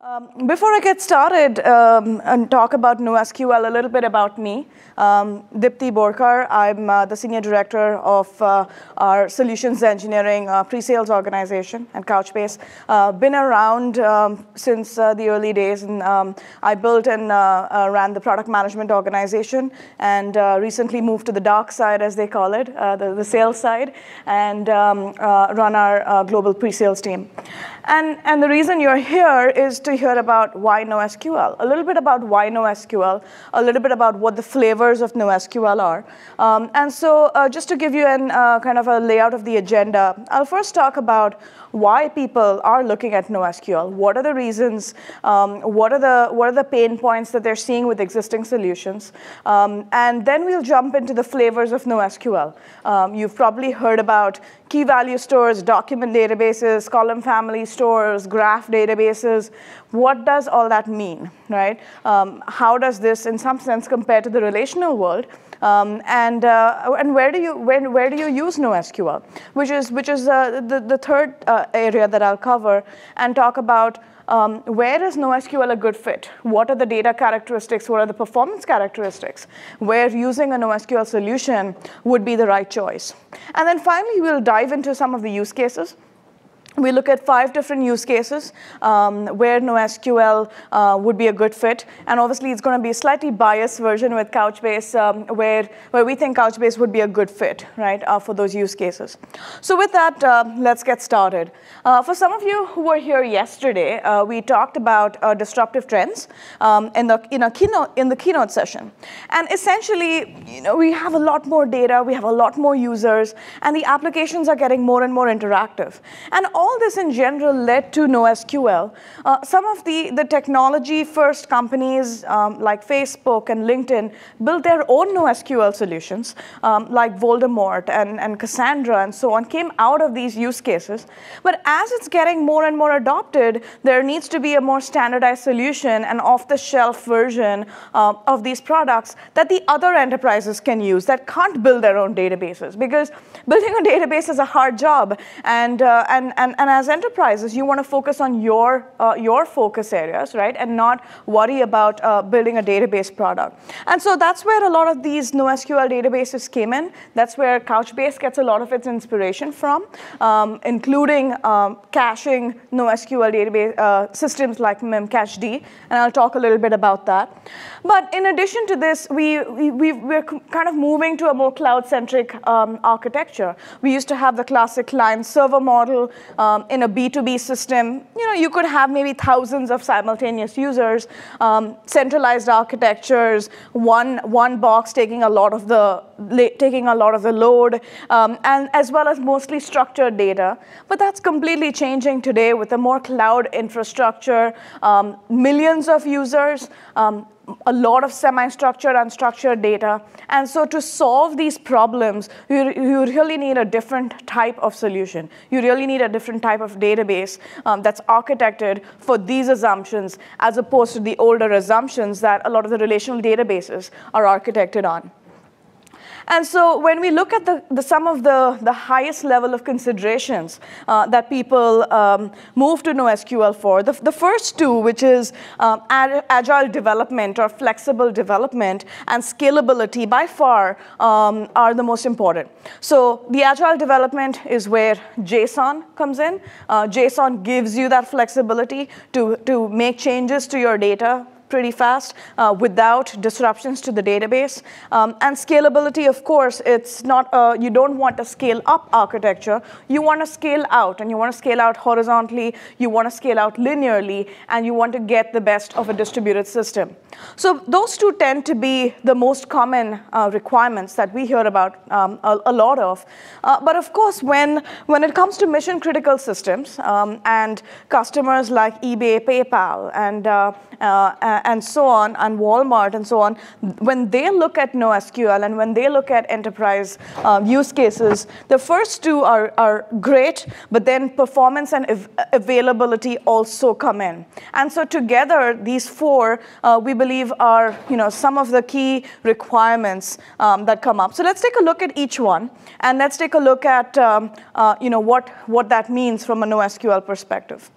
Um, before I get started um, and talk about NoSQL, a little bit about me. Um, Dipti Borkar, I'm uh, the Senior Director of uh, our Solutions Engineering uh, Pre-Sales Organization at Couchbase. Uh, been around um, since uh, the early days, and um, I built and uh, ran the product management organization, and recently moved to the dark side, as they call it, the, the, sales side, and um, run our global pre-sales team. And, and the reason you're here is to hear about why NoSQL, a little bit about why NoSQL, a little bit about what the flavors of NoSQL are. Um, and so uh, just to give you an, uh, kind of a layout of the agenda, I'll first talk about why people are looking at NoSQL. What are the reasons? Um, what, are the, what are the pain points that they're seeing with existing solutions? Um, and then we'll jump into the flavors of NoSQL. Um, you've probably heard about key value stores, document databases, column family stores, graph databases. What does all that mean, right? Um, how does this, in some sense, compare to the relational world? Um, and uh, and where do you where do you use NoSQL, which is which is uh, the the third uh, area that I'll cover and talk about. Um, where is NoSQL a good fit? What are the data characteristics? What are the performance characteristics? Where using a NoSQL solution would be the right choice. And then finally, we'll dive into some of the use cases we look at five different use cases um, where NoSQL uh, would be a good fit. And obviously, it's going to be a slightly biased version with Couchbase um, where, where we think Couchbase would be a good fit right, uh, for those use cases. So with that, uh, let's get started. Uh, for some of you who were here yesterday, uh, we talked about uh, disruptive trends um, in, the, in, a keynote, in the keynote session. And essentially, you know, we have a lot more data, we have a lot more users, and the applications are getting more and more interactive. And all all this in general led to NoSQL. Uh, some of the, the technology-first companies um, like Facebook and LinkedIn built their own NoSQL solutions, um, like Voldemort and, and Cassandra and so on, came out of these use cases. But as it's getting more and more adopted, there needs to be a more standardized solution, an off-the-shelf version uh, of these products that the other enterprises can use that can't build their own databases. Because building a database is a hard job, and, uh, and, and and as enterprises, you want to focus on your, uh, your focus areas, right? And not worry about uh, building a database product. And so that's where a lot of these NoSQL databases came in. That's where Couchbase gets a lot of its inspiration from, um, including um, caching NoSQL database uh, systems like Memcached. And I'll talk a little bit about that. But in addition to this, we, we, we're kind of moving to a more cloud-centric um, architecture. We used to have the classic client-server model um, in a B2B system, you know, you could have maybe thousands of simultaneous users, um, centralized architectures, one, one box taking a lot of the, taking a lot of the load, um, and as well as mostly structured data. But that's completely changing today with a more cloud infrastructure, um, millions of users, um, a lot of semi-structured, unstructured data. And so to solve these problems, you, you really need a different type of solution. You really need a different type of database um, that's architected for these assumptions as opposed to the older assumptions that a lot of the relational databases are architected on. And so when we look at the, the some of the, the highest level of considerations uh, that people um, move to NoSQL for, the, the first two, which is um, agile development or flexible development and scalability, by far um, are the most important. So the agile development is where JSON comes in. Uh, JSON gives you that flexibility to, to make changes to your data pretty fast uh, without disruptions to the database. Um, and scalability, of course, it's not a, you don't want a scale-up architecture. You want to scale out, and you want to scale out horizontally, you want to scale out linearly, and you want to get the best of a distributed system. So those two tend to be the most common uh, requirements that we hear about um, a, a, lot of. Uh, but of course, when, when it comes to mission-critical systems um, and customers like eBay, PayPal, and, and uh, uh, uh, and so on, and Walmart and so on, when they look at NoSQL and when they look at enterprise uh, use cases, the first two are, are great, but then performance and availability also come in. And so together, these four, uh, we believe, are you know, some of the key requirements um, that come up. So let's take a look at each one, and let's take a look at um, uh, you know, what, what that means from a NoSQL perspective.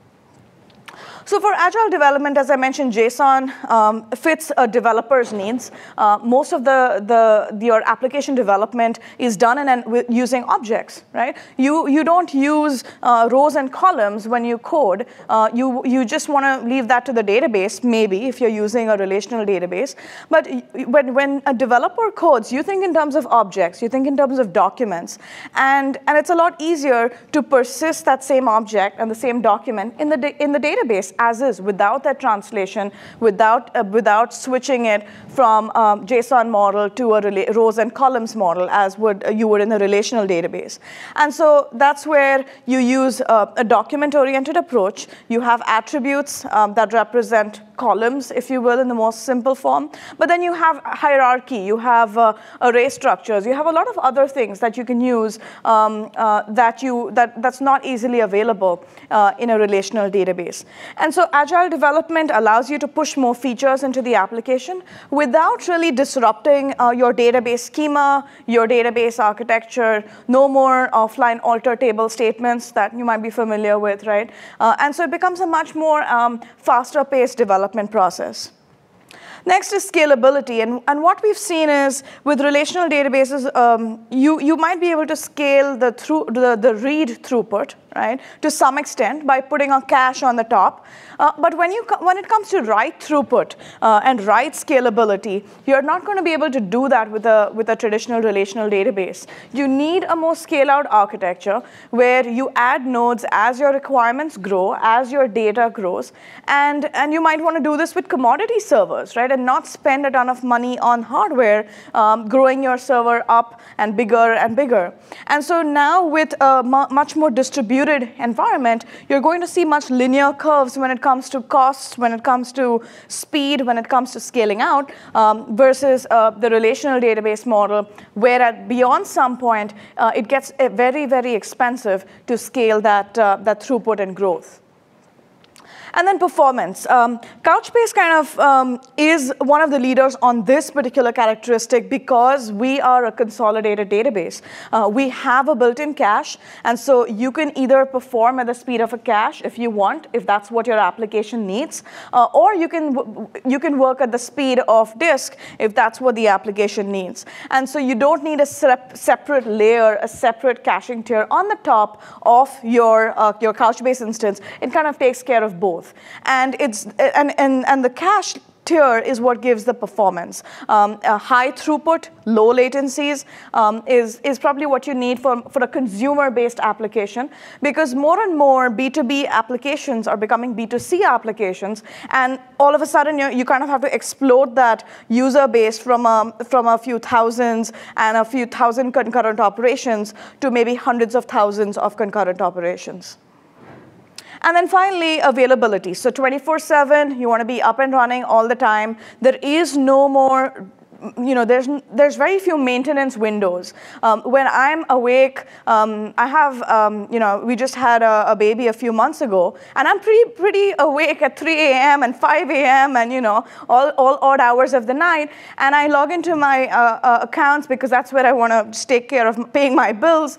So for agile development, as I mentioned, JSON um, fits a developer's needs. Uh, most of the, the, the, your application development is done in an, using objects, right? You, you don't use uh, rows and columns when you code. Uh, you, you just want to leave that to the database, maybe, if you're using a relational database. But when, when a developer codes, you think in terms of objects, you think in terms of documents. And, and it's a lot easier to persist that same object and the same document in the, in the database as is without that translation, without, uh, without switching it from um, JSON model to a rows and columns model as would uh, you would in a relational database. And so that's where you use uh, a document-oriented approach. You have attributes um, that represent columns, if you will, in the most simple form. But then you have hierarchy, you have uh, array structures, you have a lot of other things that you can use um, uh, that you that that's not easily available uh, in a relational database. And so agile development allows you to push more features into the application without really disrupting uh, your database schema, your database architecture. No more offline alter table statements that you might be familiar with, right? Uh, and so it becomes a much more um, faster-paced development development process. Next is scalability, and, and what we've seen is with relational databases, um, you, you might be able to scale the, through, the, the read throughput, right, to some extent by putting a cache on the top. Uh, but when, you, when it comes to write throughput uh, and write scalability, you're not going to be able to do that with a, with a traditional relational database. You need a more scale-out architecture where you add nodes as your requirements grow, as your data grows, and, and you might want to do this with commodity servers, right, and not spend a ton of money on hardware, um, growing your server up and bigger and bigger. And so now with a much more distributed environment, you're going to see much linear curves when it comes comes to costs, when it comes to speed, when it comes to scaling out, um, versus uh, the relational database model, where at beyond some point, uh, it gets uh, very, very expensive to scale that, uh, that throughput and growth. And then performance. Um, Couchbase kind of um, is one of the leaders on this particular characteristic because we are a consolidated database. Uh, we have a built-in cache, and so you can either perform at the speed of a cache if you want, if that's what your application needs, uh, or you can, you can work at the speed of disk if that's what the application needs. And so you don't need a sep separate layer, a separate caching tier on the top of your, uh, your Couchbase instance. It kind of takes care of both. And, it's, and, and, and the cache tier is what gives the performance. Um, a high throughput, low latencies um, is, is probably what you need for, for a consumer-based application because more and more B2B applications are becoming B2C applications and all of a sudden you, you kind of have to explode that user base from a, from a few thousands and a few thousand concurrent operations to maybe hundreds of thousands of concurrent operations. And then finally, availability. So 24-7, you want to be up and running all the time. There is no more you know, there's there's very few maintenance windows. Um, when I'm awake, um, I have, um, you know, we just had a, a, baby a few months ago, and I'm pretty pretty awake at 3 a.m. and 5 a.m. and you know, all all odd hours of the night, and I log into my uh, uh, accounts because that's where I want to take care of paying my bills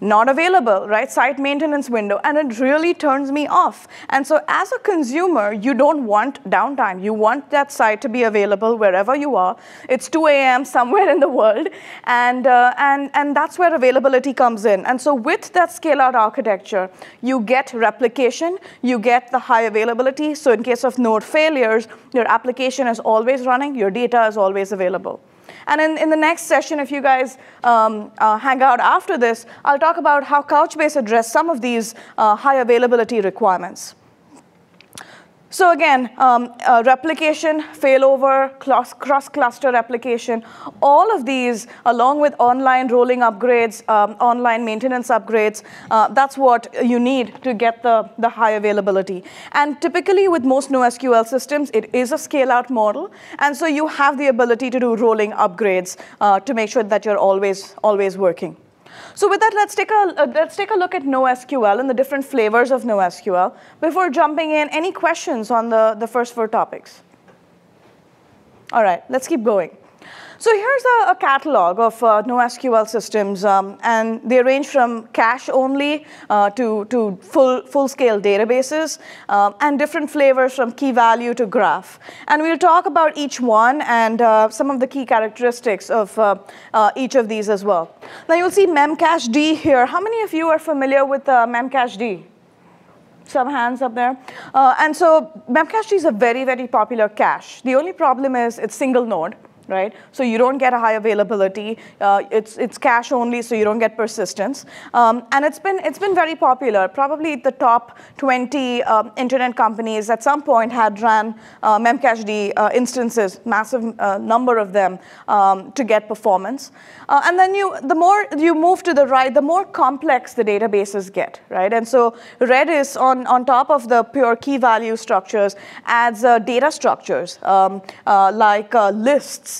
not available, right? Site maintenance window, and it really turns me off. And so as a consumer, you don't want downtime. You want that site to be available wherever you are. It's 2 a.m. somewhere in the world, and, uh, and, and that's where availability comes in. And so with that scale-out architecture, you get replication, you get the high availability, so in case of node failures, your application is always running, your data is always available. And in, in the next session, if you guys um, uh, hang out after this, I'll talk about how Couchbase addressed some of these uh, high availability requirements. So again, um, uh, replication, failover, cross-cluster replication, all of these, along with online rolling upgrades, um, online maintenance upgrades, uh, that's what you need to get the, the high availability. And typically with most NoSQL systems, it is a scale-out model, and so you have the ability to do rolling upgrades uh, to make sure that you're always, always working. So with that, let's take a, uh, let's take a look at NoSQL and the different flavors of NoSQL. Before jumping in, any questions on the, the first four topics? All right, let's keep going. So here's a, a catalog of uh, NoSQL systems, um, and they range from cache only uh, to, to full, full-scale databases, um, and different flavors from key value to graph. And we'll talk about each one and uh, some of the key characteristics of uh, uh, each of these as well. Now you'll see Memcached here. How many of you are familiar with uh, Memcached? some hands up there. Uh, and so Memcached is a very, very popular cache. The only problem is it's single node right? So you don't get a high availability. Uh, it's it's cache only, so you don't get persistence. Um, and it's been it's been very popular. Probably the top 20 um, internet companies at some point had ran uh, Memcached uh, instances, massive uh, number of them, um, to get performance. Uh, and then you the more you move to the right, the more complex the databases get, right? And so Redis on on top of the pure key value structures adds uh, data structures um, like lists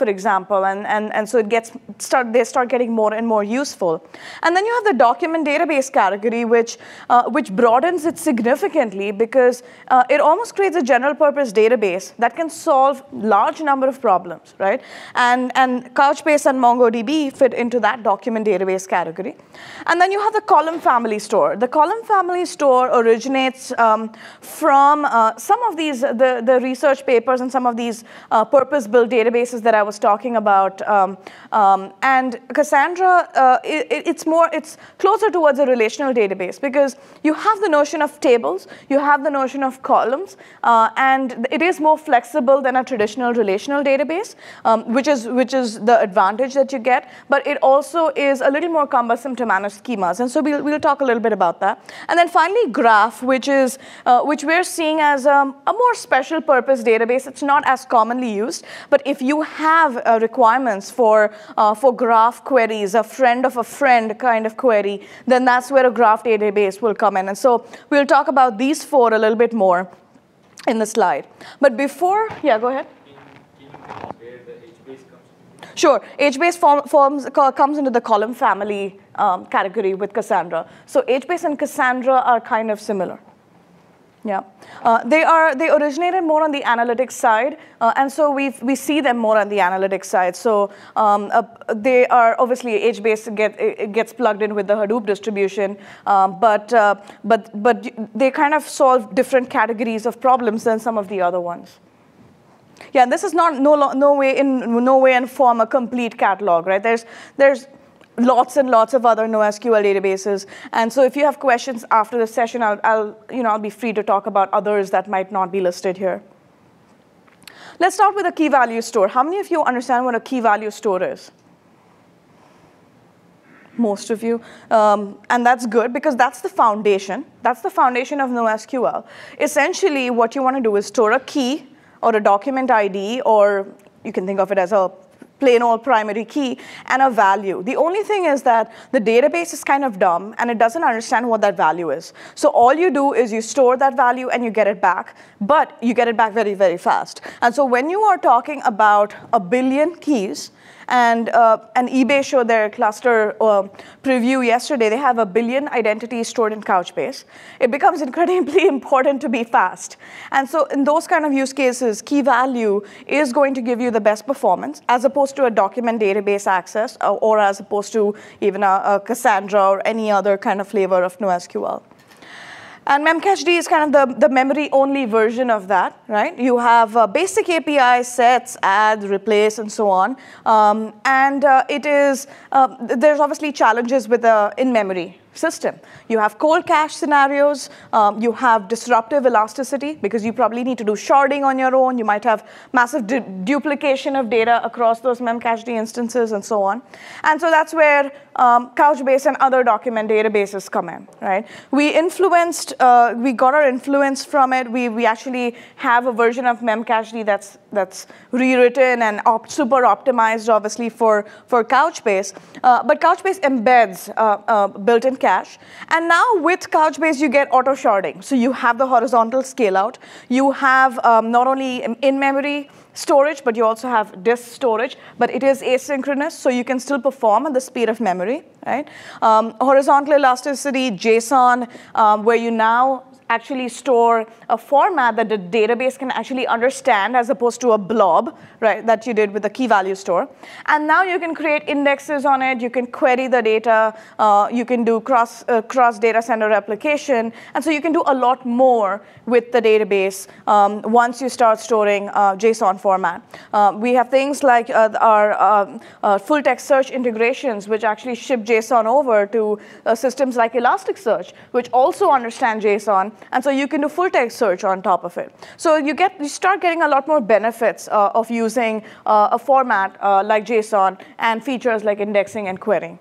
for example, and, and, and so it gets start, they start getting more and more useful. And then you have the document database category, which, uh, which broadens it significantly because uh, it almost creates a general purpose database that can solve large number of problems, right? And, and Couchbase and MongoDB fit into that document database category. And then you have the column family store. The column family store originates um, from uh, some of these, the, the research papers and some of these uh, purpose-built databases that I was was talking about. Um, um, and Cassandra, uh, it, it's more, it's closer towards a relational database because you have the notion of tables, you have the notion of columns, uh, and it is more flexible than a traditional relational database, um, which is which is the advantage that you get. But it also is a little more cumbersome to manage schemas, and so we'll we'll talk a little bit about that. And then finally, Graph, which is uh, which we're seeing as a, um, a more special purpose database. It's not as commonly used, but if you have have uh, requirements for, uh, for graph queries, a friend of a friend kind of query, then that's where a graph database will come in. And so we'll talk about these four a little bit more in the slide. But before, yeah, go ahead. Sure, HBase form, forms, comes into the column family um, category with Cassandra. So HBase and Cassandra are kind of similar. Yeah, uh, they are. They originated more on the analytics side, uh, and so we we see them more on the analytics side. So um, uh, they are obviously HBase get gets plugged in with the Hadoop distribution, um, but uh, but but they kind of solve different categories of problems than some of the other ones. Yeah, this is not no no way in no way and form a complete catalog, right? There's there's lots and lots of other NoSQL databases. And so if you have questions after the session, I'll, I'll, you know, I'll be free to talk about others that might not be listed here. Let's start with a key value store. How many of you understand what a key value store is? most of you. Um, and that's good because that's the foundation. That's the foundation of NoSQL. Essentially, what you want to do is store a key or a document ID, or you can think of it as a plain old primary key and a value. The only thing is that the database is kind of dumb and it doesn't understand what that value is. So all you do is you store that value and you get it back, but you get it back very, very fast. And so when you are talking about a billion keys, and uh, an eBay showed their cluster uh, preview yesterday. They have a billion identities stored in Couchbase. It becomes incredibly important to be fast. And so in those kind of use cases, key value is going to give you the best performance as opposed to a document database access or, uh, or as opposed to even a, a Cassandra or any other kind of flavor of NoSQL. And Memcached is kind of the, the memory-only version of that, right? You have uh, basic API sets, add, replace, and so on. Um, and uh, it is, uh, there's obviously challenges with uh, in memory, system. You have cold cache scenarios, um, you have disruptive elasticity because you probably need to do sharding on your own, you might have massive du duplication of data across those memcached instances and so on. And so that's where um, Couchbase and other document databases come in, right? We influenced, uh, we got our influence from it, we, we actually have a version of memcached that's that's rewritten and op super optimized, obviously, for, for Couchbase. Uh, but Couchbase embeds uh, uh, built-in cache. And now with Couchbase, you get auto sharding. So you have the horizontal scale out. You have um, not only in-memory storage, but you also have disk storage. But it is asynchronous, so you can still perform at the speed of memory, right? Um, horizontal elasticity, JSON, um, where you now actually store a format that the database can actually understand as opposed to a blob, right, that you did with the key value store. And now you can create indexes on it, you can query the data, uh, you can do cross, uh, cross data center replication, and so you can do a lot more with the database um, once you start storing uh, JSON format. Uh, we have things like uh, our um, uh, full text search integrations, which actually ship JSON over to systems like Elasticsearch, which also understand JSON and so you can do full text search on top of it. So you get you start getting a lot more benefits uh, of using uh, a format uh, like JSON and features like indexing and querying.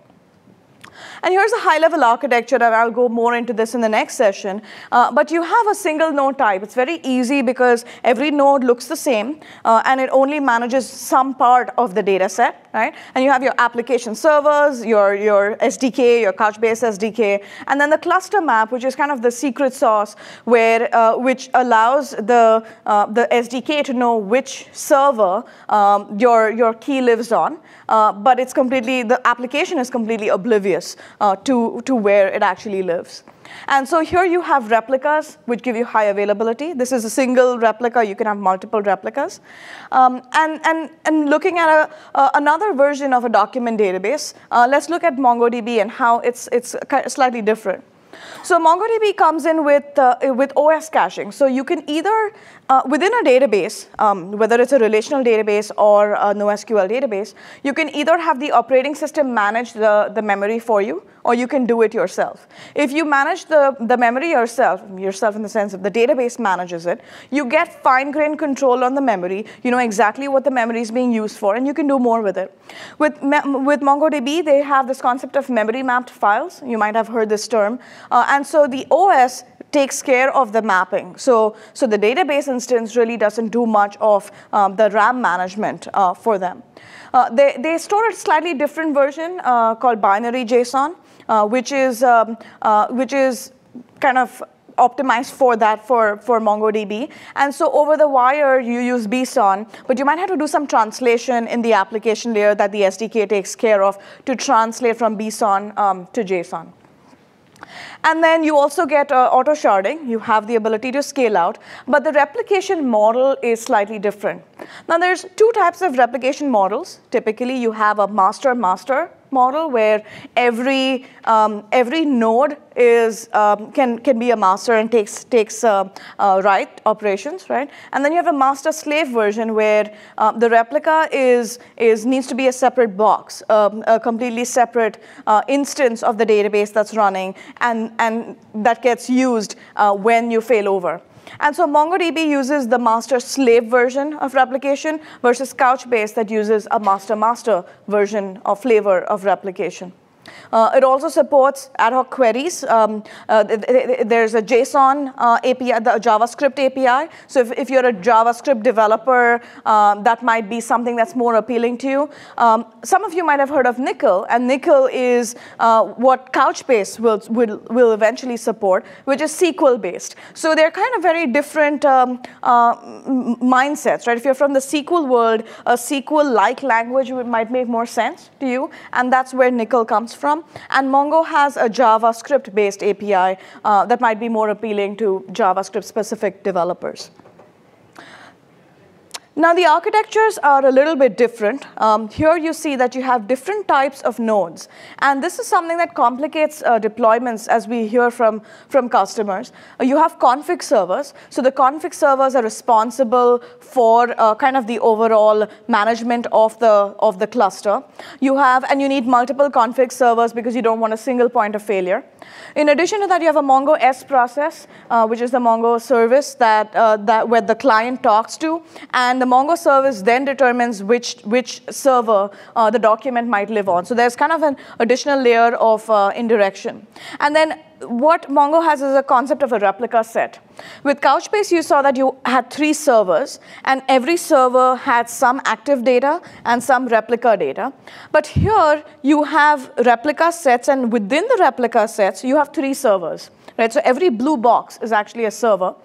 And here's a high-level architecture, and I'll go more into this in the next session. Uh, but you have a single node type. It's very easy because every node looks the same, uh, and it only manages some part of the data set, right? And you have your application servers, your, your SDK, your Couchbase SDK, and then the cluster map, which is kind of the secret sauce, where uh, which allows the, uh, the SDK to know which server um, your, your key lives on. Uh, but it's completely, the application is completely oblivious uh, to, to where it actually lives. And so here you have replicas, which give you high availability. This is a single replica. You can have multiple replicas. Um, and, and, and looking at a, uh, another version of a document database, uh, let's look at MongoDB and how it's, it's slightly different. So MongoDB comes in with, uh, with OS caching. So you can either uh, within a database, um, whether it's a relational database or a NoSQL database, you can either have the operating system manage the, the memory for you, or you can do it yourself. If you manage the, the memory yourself, yourself in the sense of the database manages it, you get fine-grained control on the memory. You know exactly what the memory is being used for, and you can do more with it. With, with MongoDB, they have this concept of memory-mapped files. You might have heard this term. Uh, and so the OS takes care of the mapping. So, so the database instance really doesn't do much of um, the RAM management uh, for them. Uh, they, they store a slightly different version uh, called binary JSON, uh, which is um, uh, which is kind of optimized for that for, for MongoDB. And so over the wire, you use BSON, but you might have to do some translation in the application layer that the SDK takes care of to translate from BSON um, to JSON. And then you also get uh, auto sharding. You have the ability to scale out, but the replication model is slightly different. Now there's two types of replication models. Typically you have a master-master model where every um, every node is um, can can be a master and takes takes uh, uh, write operations, right? And then you have a master slave version where uh, the replica is is needs to be a separate box, um, a completely separate uh, instance of the database that's running, and and that gets used uh, when you fail over. And so MongoDB uses the master-slave version of replication versus Couchbase that uses a master-master version or flavor of replication. Uh, it also supports ad hoc queries. Um, uh, there's a JSON uh, API, the JavaScript API. So if, if you're a JavaScript developer, um, that might be something that's more appealing to you. Um, some of you might have heard of Nickel, and Nickel is uh, what Couchbase will, will, will eventually support, which is SQL-based. So they're kind of very different um, uh, mindsets, right? If you're from the SQL world, a SQL-like language might make more sense to you, and that's where Nickel comes from from. And Mongo has a JavaScript-based API uh, that might be more appealing to JavaScript-specific developers. Now the architectures are a little bit different. Um, here you see that you have different types of nodes. And this is something that complicates uh, deployments as we hear from, from customers. Uh, you have config servers. So the config servers are responsible for uh, kind of the overall management of the, of the cluster. You have, and you need multiple config servers because you don't want a single point of failure. In addition to that, you have a Mongo S process, uh, which is the Mongo service that, uh, that where the client talks to, and the Mongo service then determines which, which server uh, the document might live on. So there's kind of an additional layer of uh, indirection. And then what Mongo has is a concept of a replica set. With Couchbase, you saw that you had three servers, and every server had some active data and some replica data. But here, you have replica sets, and within the replica sets, you have three servers. Right? So every blue box is actually a server.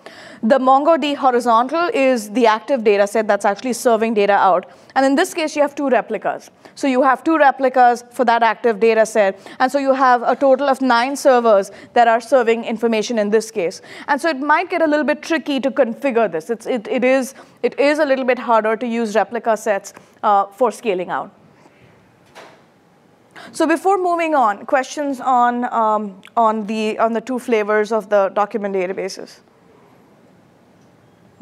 The MongoD horizontal is the active data set that's actually serving data out. And in this case, you have two replicas. So you have two replicas for that active data set. And so you have a total of nine servers that are serving information in this case. And so it might get a little bit tricky to configure this. It's, it, it, is, it is a little bit harder to use replica sets uh, for scaling out. So before moving on, questions on, um, on, the, on the two flavors of the document databases?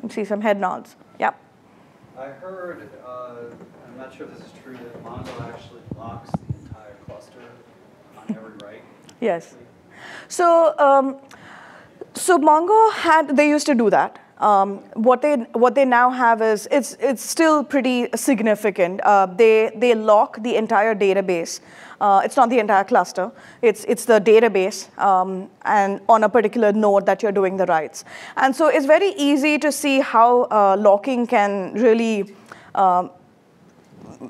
I see some head nods. Yep. I heard, uh, I'm not sure if this is true, that Mongo actually blocks the entire cluster on every write. Yes. So, um, so Mongo had, they used to do that. Um, what they what they now have is it's it's still pretty significant. Uh, they they lock the entire database. Uh, it's not the entire cluster. It's it's the database um, and on a particular node that you're doing the writes. And so it's very easy to see how uh, locking can really um,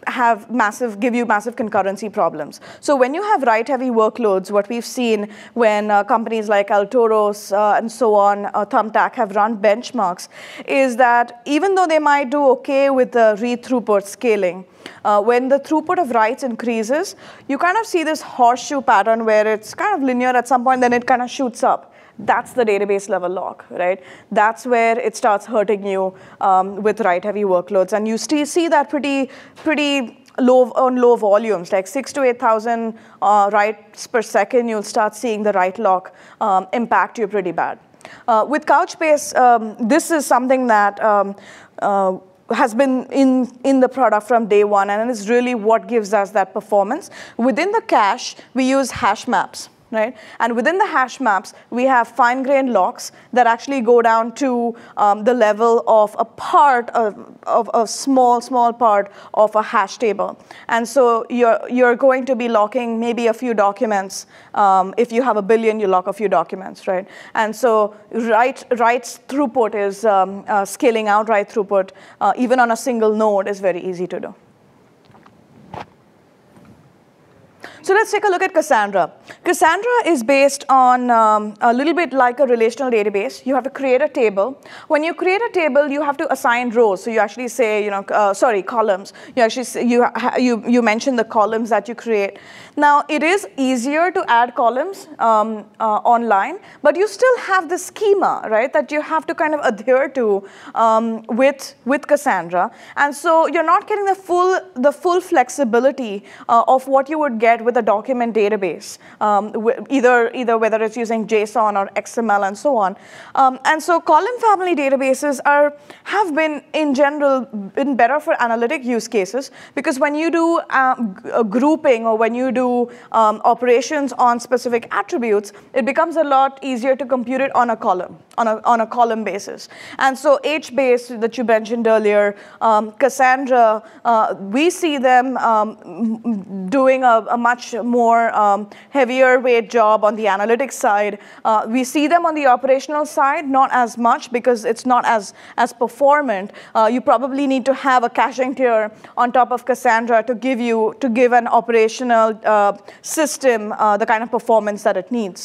have massive, give you massive concurrency problems. So when you have write-heavy workloads, what we've seen when uh, companies like Altoros uh, and so on, uh, Thumbtack have run benchmarks, is that even though they might do okay with the read throughput scaling, uh, when the throughput of writes increases, you kind of see this horseshoe pattern where it's kind of linear at some point, then it kind of shoots up that's the database level lock, right? That's where it starts hurting you um, with write-heavy workloads. And you see that pretty, pretty low on low volumes, like six to 8,000 uh, writes per second, you'll start seeing the write lock um, impact you pretty bad. Uh, with Couchbase, um, this is something that um, uh, has been in, in the product from day one, and it's really what gives us that performance. Within the cache, we use hash maps right? And within the hash maps, we have fine-grained locks that actually go down to um, the level of a part of, of, a small, small part of a hash table. And so you're, you're going to be locking maybe a few documents. Um, if you have a billion, you lock a few documents, right? And so write, write throughput is um, uh, scaling out write throughput, uh, even on a single node, is very easy to do. So let's take a look at Cassandra. Cassandra is based on um, a little bit like a relational database. You have to create a table. When you create a table, you have to assign rows. So you actually say, you know, uh, sorry, columns. You actually say, you, you, you mention the columns that you create. Now, it is easier to add columns um, uh, online, but you still have the schema, right, that you have to kind of adhere to um, with, with Cassandra. And so you're not getting the full, the full flexibility uh, of what you would get with a document database, um, either, either whether it's using JSON or XML and so on. Um, and so column family databases are, have been, in general, been better for analytic use cases because when you do uh, uh grouping or when you do do um, operations on specific attributes, it becomes a lot easier to compute it on a column, on a, on a column basis. And so H-base that you mentioned earlier, um, Cassandra, uh, we see them um, doing a, a, much more um, heavier weight job on the analytics side. Uh, we see them on the operational side, not as much because it's not as, as performant. Uh, you probably need to have a caching tier on top of Cassandra to give you, to give an operational uh, uh, system uh, the kind of performance that it needs.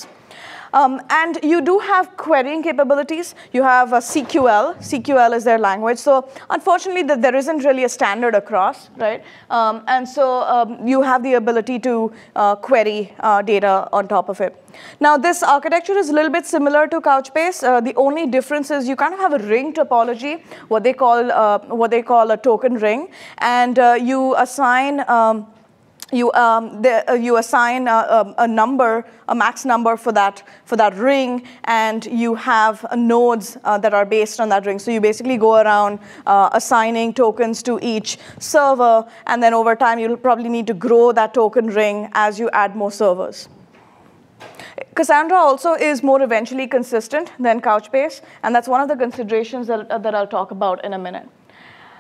Um, and you do have querying capabilities. You have a CQL. CQL is their language. So unfortunately, the, there isn't really a standard across, right? Um, and so um, you have the ability to uh, query uh, data on top of it. Now, this architecture is a little bit similar to Couchbase. Uh, the only difference is you kind of have a ring topology, what they call uh, what they call a token ring, and you assign um, you, um, the, uh, you assign a, a, a, number, a max number for that, for that ring, and you have uh, nodes uh, that are based on that ring. So you basically go around uh, assigning tokens to each server, and then over time you'll probably need to grow that token ring as you add more servers. Cassandra also is more eventually consistent than Couchbase, and that's one of the considerations that, that I'll talk about in a minute.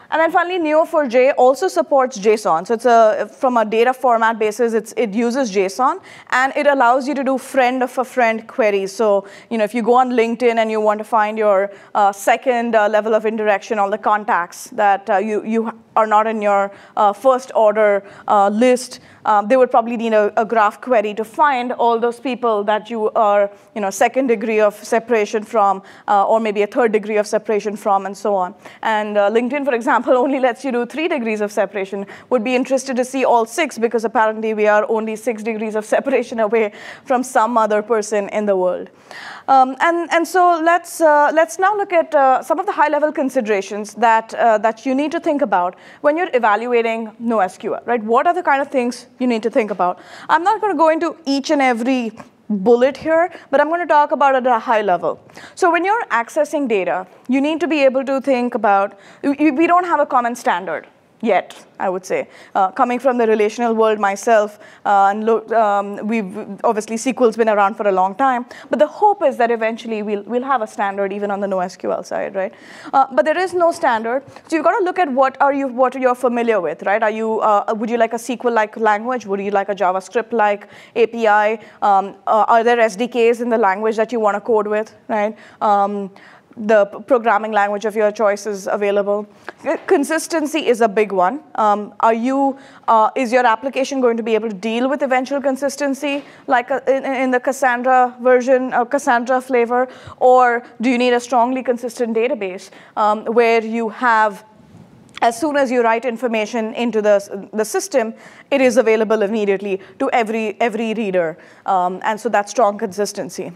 And then finally, Neo4j also supports JSON. So it's a, from a data format basis, it uses JSON, and it allows you to do friend of a friend queries. So you know, if you go on LinkedIn and you want to find your uh, second uh, level of interaction, all the contacts that uh, you, you are not in your uh, first order uh, list, um, they would probably need a, a, graph query to find all those people that you are, you know, second degree of separation from, uh, or maybe a third degree of separation from, and so on. And uh, LinkedIn, for example, only lets you do three degrees of separation. Would be interested to see all six because apparently we are only six degrees of separation away from some other person in the world. Um, and and so let's uh, let's now look at uh, some of the high-level considerations that uh, that you need to think about when you're evaluating NoSQL. Right? What are the kind of things you need to think about. I'm not going to go into each and every bullet here, but I'm going to talk about it at a high level. So when you're accessing data, you need to be able to think about, we don't have a common standard yet, I would say. Uh, coming from the relational world myself, uh, and look, um, we've obviously SQL's been around for a long time, but the hope is that eventually we'll, we'll have a standard even on the NoSQL side, right? Uh, but there is no standard, so you've got to look at what are you what you're familiar with, right? Are you uh, would you like a SQL-like language? Would you like a JavaScript-like API? Um, uh, are there SDKs in the language that you want to code with, right? Um, the programming language of your choice is available. Consistency is a big one. Um, are you, uh, is your application going to be able to deal with eventual consistency, like uh, in, in, the Cassandra version, uh, Cassandra flavor, or do you need a strongly consistent database um, where you have as soon as you write information into the, the system, it is available immediately to every, every reader. Um, and so that's strong consistency.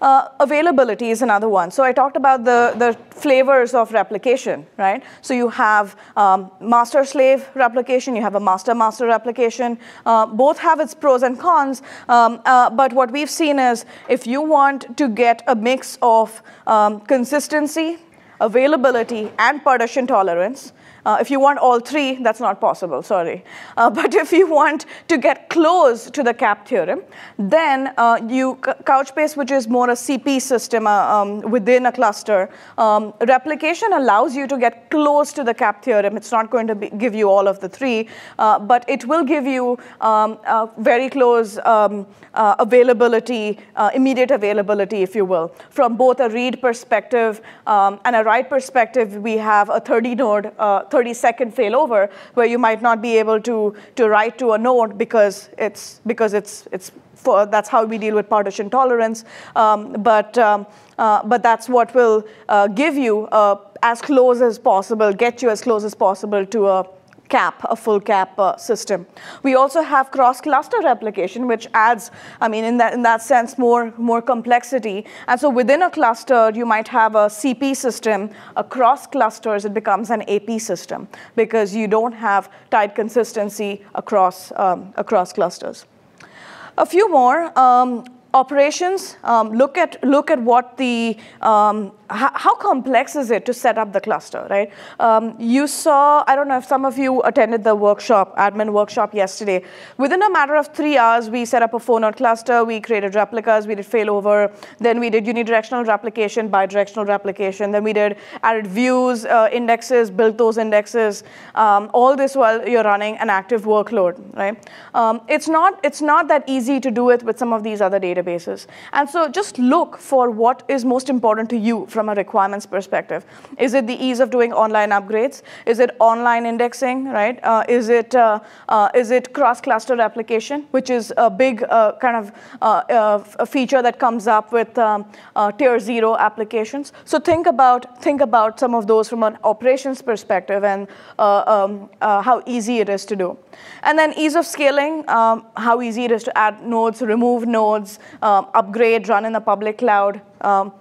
Uh, availability is another one. So I talked about the, the flavors of replication, right? So you have um, master-slave replication, you have a master-master replication. Uh, both have its pros and cons, um, uh, but what we've seen is if you want to get a mix of um, consistency, availability, and partition tolerance, uh, if you want all three, that's not possible, sorry. Uh, but if you want to get close to the CAP theorem, then uh, you Couchbase, which is more a CP system uh, um, within a cluster, um, replication allows you to get close to the CAP theorem. It's not going to be, give you all of the three, uh, but it will give you um, very close um, uh, availability, immediate availability, if you will. From both a read perspective um, and a write perspective, we have a 30-node 30-second failover where you might not be able to, to write to a node because it's, because it's, it's for, that's how we deal with partition tolerance. Um, but, um, uh, but that's what will uh, give you uh, as close as possible, get you as close as possible to a cap, a full cap uh, system. We also have cross-cluster replication, which adds, I mean, in that, in that sense, more, more complexity. And so within a cluster, you might have a CP system. Across clusters, it becomes an AP system because you don't have tight consistency across, um, across clusters. A few more. Um, operations, um, look, at, look at what the um, how complex is it to set up the cluster, right? Um, you saw, I don't know if some of you attended the workshop, admin workshop yesterday. Within a matter of three hours, we set up a phone node cluster, we created replicas, we did failover, then we did unidirectional replication, bidirectional replication, then we did added views, uh, indexes, built those indexes, um, all this while you're running an active workload, right? Um, it's, not, it's not that easy to do it with some of these other databases. And so just look for what is most important to you from from a requirements perspective? Is it the ease of doing online upgrades? Is it online indexing, right? Uh, is it, uh, uh is it cross-cluster application, which is a big uh, kind of a uh, feature that comes up with um, tier zero applications? So think about, think about some of those from an operations perspective and um, how easy it is to do. And then ease of scaling, um, how easy it is to add nodes, remove nodes, um, upgrade, run in the public cloud, um,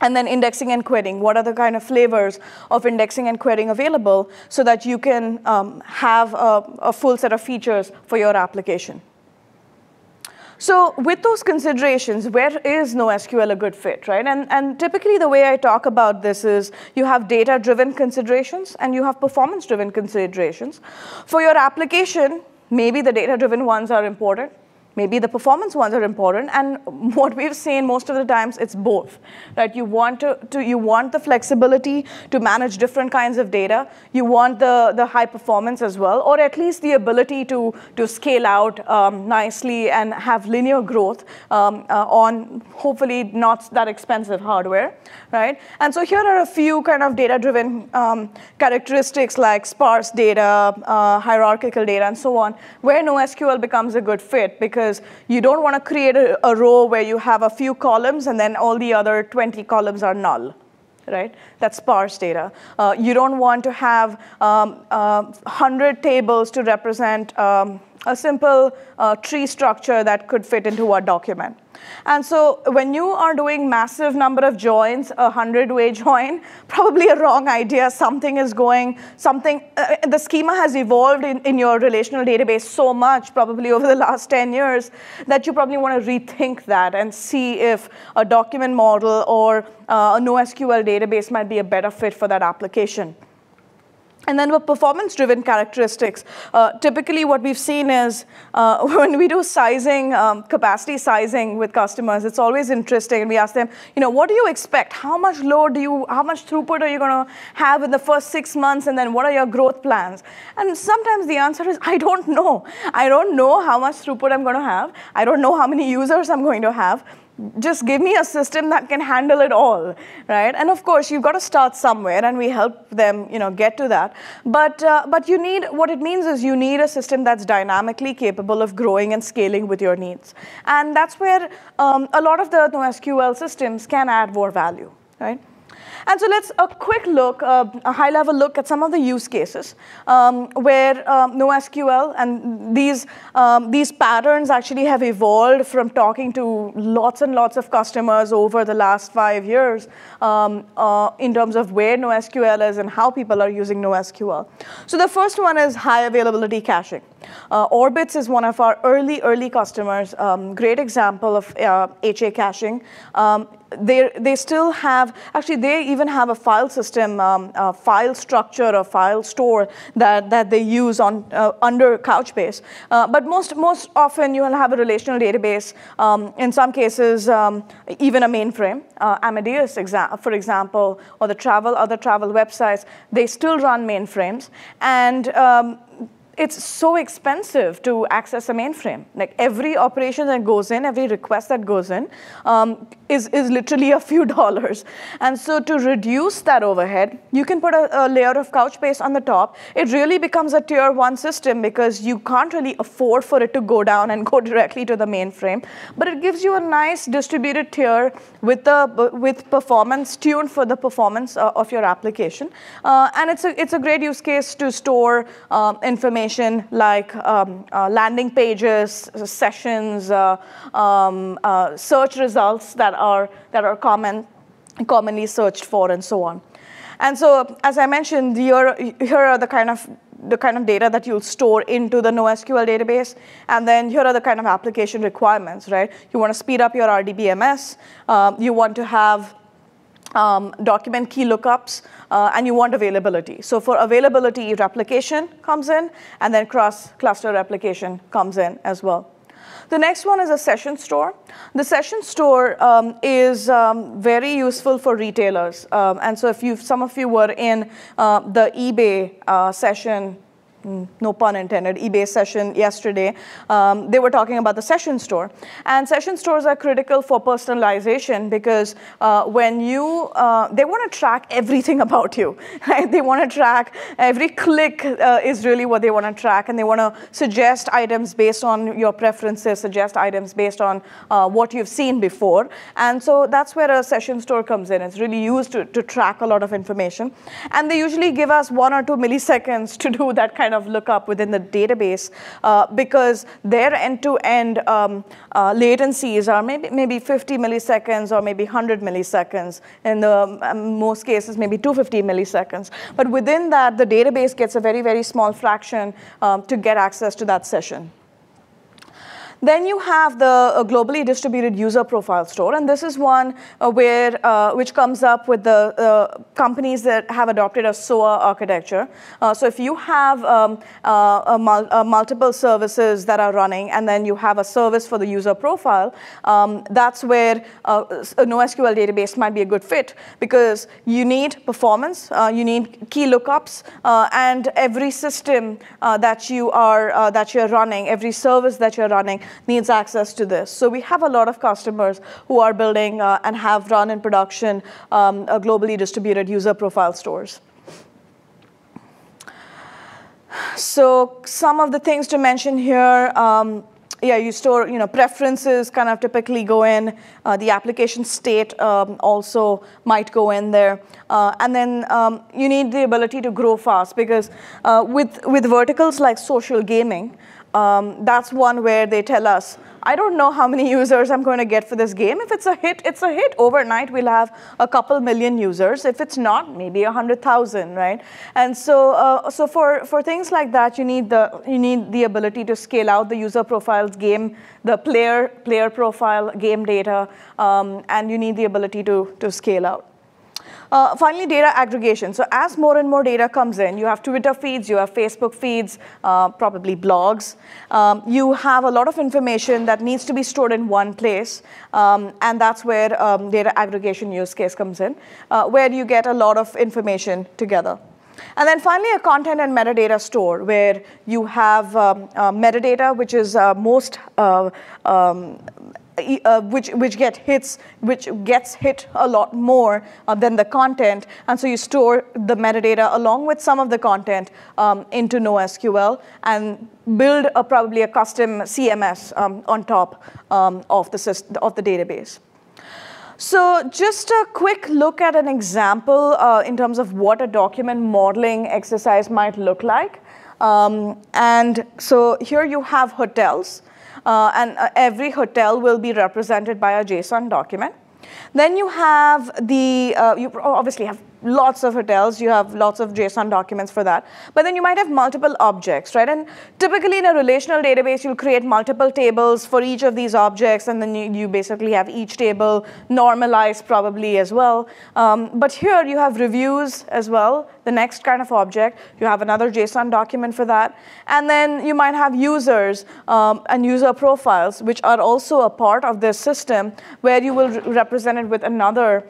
and then indexing and querying. What are the kind of flavors of indexing and querying available so that you can um, have a, a full set of features for your application? So with those considerations, where is NoSQL a good fit, right? And, and typically the way I talk about this is you have data-driven considerations and you have performance-driven considerations. For your application, maybe the data-driven ones are important. Maybe the performance ones are important, and what we've seen most of the times, it's both, right? You want to, to you want the flexibility to manage different kinds of data. You want the, the high performance as well, or at least the ability to, to scale out um, nicely and have linear growth um, uh, on hopefully not that expensive hardware, right? And so here are a few kind of data-driven um, characteristics like sparse data, uh, hierarchical data, and so on, where NoSQL becomes a good fit because you don't want to create a, a, row where you have a few columns and then all the other 20 columns are null. Right? That's sparse data. Uh, you don't want to have um, uh, 100 tables to represent um, a simple uh, tree structure that could fit into a document. And so when you are doing massive number of joins, a 100-way join, probably a wrong idea. Something is going, something, uh, uh, the schema has evolved in, in your relational database so much probably over the last 10 years that you probably want to rethink that and see if a document model or uh, a NoSQL database might be a better fit for that application. And then with performance-driven characteristics. Uh, typically, what we've seen is uh, when we do sizing, um, capacity sizing with customers, it's always interesting. And we ask them, you know, what do you expect? How much load do you, how much throughput are you going to have in the first six months? And then what are your growth plans? And sometimes the answer is, I don't know. I don't know how much throughput I'm going to have. I don't know how many users I'm going to have just give me a system that can handle it all, right? And of course, you've got to start somewhere, and we help them, you know, get to that. But uh, but you need what it means is you need a system that's dynamically capable of growing and scaling with your needs, and that's where um, a lot of the NoSQL systems can add more value, right? And so let's a quick look, uh, a high-level look at some of the use cases um, where um, NoSQL and these, um, these patterns actually have evolved from talking to lots and lots of customers over the last five years um, uh, in terms of where NoSQL is and how people are using NoSQL. So the first one is high availability caching. Uh, Orbitz is one of our early, early customers, um, great example of HA uh, caching. Um, they, they still have, actually they even have a file system, um, a file structure or file store that, that they use on, uh, under Couchbase. Uh, but most, most often you will have a relational database, um, in some cases um, even a mainframe. Uh, Amadeus, exa for example, or the travel, other travel websites, they still run mainframes. And um, it's so expensive to access a mainframe. Like every operation that goes in, every request that goes in um, is, is literally a few dollars. And so to reduce that overhead, you can put a, a layer of Couchbase on the top. It really becomes a tier one system because you can't really afford for it to go down and go directly to the mainframe. But it gives you a nice distributed tier with, the, with performance tuned for the performance uh, of your application. Uh, and it's a, it's a great use case to store uh, information information like um, uh, landing pages, sessions, uh, um, uh, search results that are, that are common, commonly searched for, and so on. And so, as I mentioned, here, here are the kind of the kind of data that you'll store into the NoSQL database. And then here are the kind of application requirements, right? You want to speed up your RDBMS. Uh, you want to have um, document key lookups, uh, and you want availability. So for availability, replication comes in, and then cross-cluster replication comes in as well. The next one is a session store. The session store um, is um, very useful for retailers. Um, and so if you some of you were in uh, the eBay uh, session Mm, no pun intended, eBay session yesterday, um, they were talking about the session store. And session stores are critical for personalization because uh, when you, uh, they want to track everything about you. Right? They want to track every click uh, is really what they want to track, and they want to suggest items based on your preferences, suggest items based on uh, what you've seen before. And so that's where a session store comes in. It's really used to, to track a lot of information. And they usually give us one or two milliseconds to do that kind of of up within the database uh, because their end-to-end -end, um, uh, latencies are maybe, maybe 50 milliseconds or maybe 100 milliseconds. In the um, um most cases, maybe 250 milliseconds. But within that, the database gets a very, very small fraction um, to get access to that session. Then you have the uh, globally distributed user profile store, and this is one uh, where uh, which comes up with the companies that have adopted a SOA architecture. so if you have um, mul multiple services that are running, and then you have a service for the user profile, um, that's where a NoSQL database might be a good fit because you need performance, you need key lookups, and every system that you are that you're running, every service that you're running needs access to this. So we have a lot of customers who are building uh, and have run in production um, uh, globally distributed user profile stores. So some of the things to mention here, um, yeah, you store, you know, preferences kind of typically go in. Uh, the application state um, also might go in there. Uh, and then um, you need the ability to grow fast because uh, with, with verticals like social gaming, um, that's one where they tell us, I don't know how many users I'm going to get for this game. If it's a hit, it's a hit. Overnight, we'll have a couple million users. If it's not, maybe 100,000, right? And so, uh, so for, for things like that, you need, the, you need the ability to scale out the user profiles, game, the player, player profile, game data, um, and you need the ability to, to scale out. Uh, finally, data aggregation. So as more and more data comes in, you have Twitter feeds, you have Facebook feeds, uh, probably blogs. Um, you have a lot of information that needs to be stored in one place, um, and that's where um, data aggregation use case comes in, uh, where you get a lot of information together. And then finally, a content and metadata store where you have um, uh, metadata, which is uh, most uh, um, uh, which, which get hits, which gets hit a lot more uh, than the content. And so you store the metadata along with some of the content um, into NoSQL and build a, probably a custom CMS um, on top um, of, the system, of the database. So just a quick look at an example uh, in terms of what a document modeling exercise might look like. Um, and so here you have hotels. Uh, and uh, every hotel will be represented by a JSON document. Then you have the, uh, you obviously have lots of hotels, you have lots of JSON documents for that. But then you might have multiple objects, right? And typically in a relational database, you'll create multiple tables for each of these objects, and then you, you basically have each table normalized probably as well. Um, but here you have reviews as well, the next kind of object. You have another JSON document for that. And then you might have users um, and user profiles, which are also a part of this system, where you will re represent it with another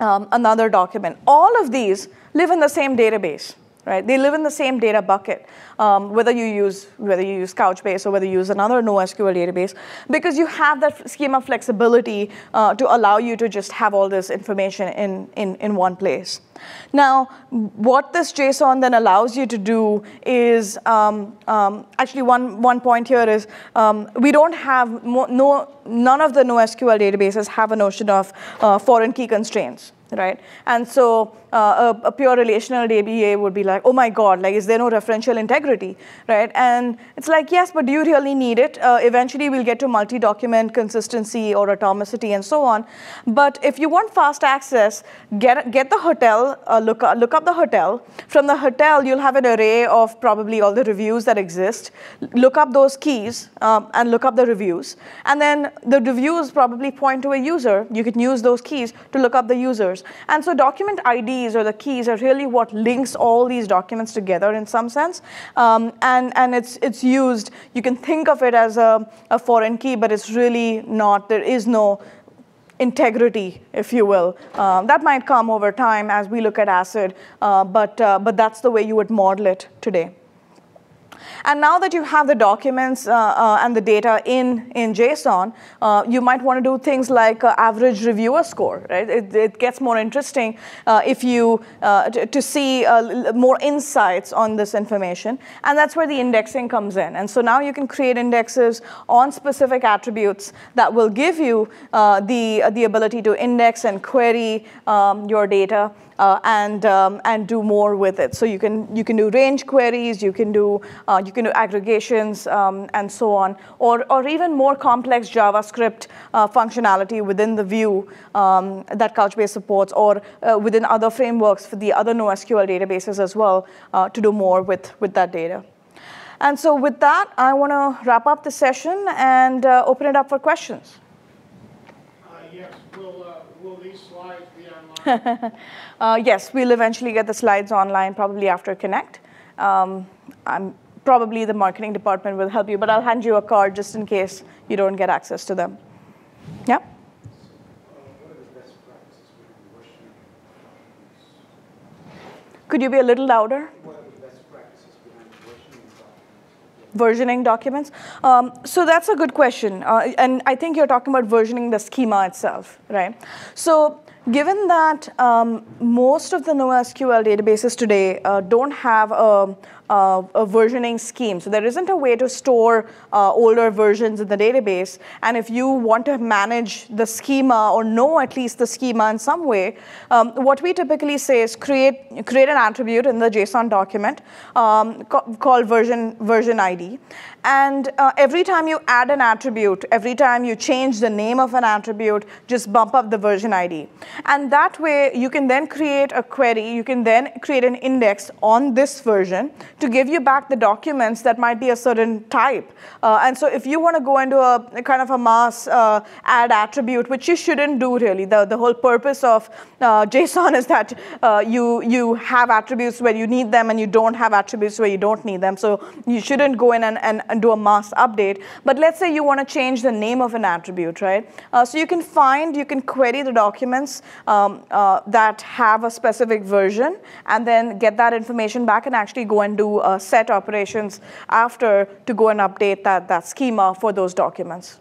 um, another document. All of these live in the same database right? They live in the same data bucket, um, whether you use whether you use Couchbase or whether you use another NoSQL database, because you have that schema flexibility uh, to allow you to just have all this information in, in, in one place. Now, what this JSON then allows you to do is, um, um, actually one, one point here is, um, we don't have, no, none of the NoSQL databases have a notion of uh, foreign key constraints right? And so uh, a, a, pure relational DBA would be like, oh my god, like is there no referential integrity, right? And it's like, yes, but do you really need it? Uh, eventually we'll get to multi-document consistency or atomicity and so on. But if you want fast access, get, get the hotel, uh, look, uh, look up the hotel. From the hotel, you'll have an array of probably all the reviews that exist. Look up those keys um, and look up the reviews. And then the reviews probably point to a user. You can use those keys to look up the users and so document IDs or the keys are really what links all these documents together in some sense. Um, and and it's, it's used, you can think of it as a, a foreign key, but it's really not, there is no integrity, if you will. Um, that might come over time as we look at ACID, uh, but, uh, but that's the way you would model it today. And now that you have the documents uh, uh, and the data in, in JSON, uh, you might want to do things like uh, average reviewer score. Right? It, it gets more interesting uh, if you uh, to, to see more insights on this information. And that's where the indexing comes in. And so now you can create indexes on specific attributes that will give you the, the ability to index and query um, your data uh, and um, and do more with it. So you can you can do range queries, you can do uh, you can do aggregations um, and so on, or or even more complex JavaScript uh, functionality within the view um, that Couchbase supports, or uh, within other frameworks for the other NoSQL databases as well uh, to do more with with that data. And so with that, I want to wrap up the session and uh, open it up for questions. yes, will, will these slides uh, yes, we'll eventually get the slides online probably after Connect. Um, I'm, probably the marketing department will help you, but I'll hand you a card just in case you don't get access to them. Yeah? Could you be a little louder? versioning documents? Um, so that's a good question. Uh, and I think you're talking about versioning the schema itself, right? So Given that um, most of the NoSQL databases today uh, don't have a, a, a, versioning scheme, so there isn't a way to store uh, older versions in the database, and if you want to manage the schema or know at least the schema in some way, um, what we typically say is create, create an attribute in the JSON document um, called version, version ID, and uh, every time you add an attribute, every time you change the name of an attribute, just bump up the version ID. And that way, you can then create a query, you can then create an index on this version to give you back the documents that might be a certain type. Uh, and so if you want to go into a kind of a mass uh, add attribute, which you shouldn't do really, the, the whole purpose of uh, JSON is that uh, you, you have attributes where you need them and you don't have attributes where you don't need them. So you shouldn't go in and, and, and do a mass update. But let's say you want to change the name of an attribute, right? Uh, so you can find, you can query the documents um, uh, that have a specific version and then get that information back and actually go and do uh, set operations after to go and update that, that schema for those documents.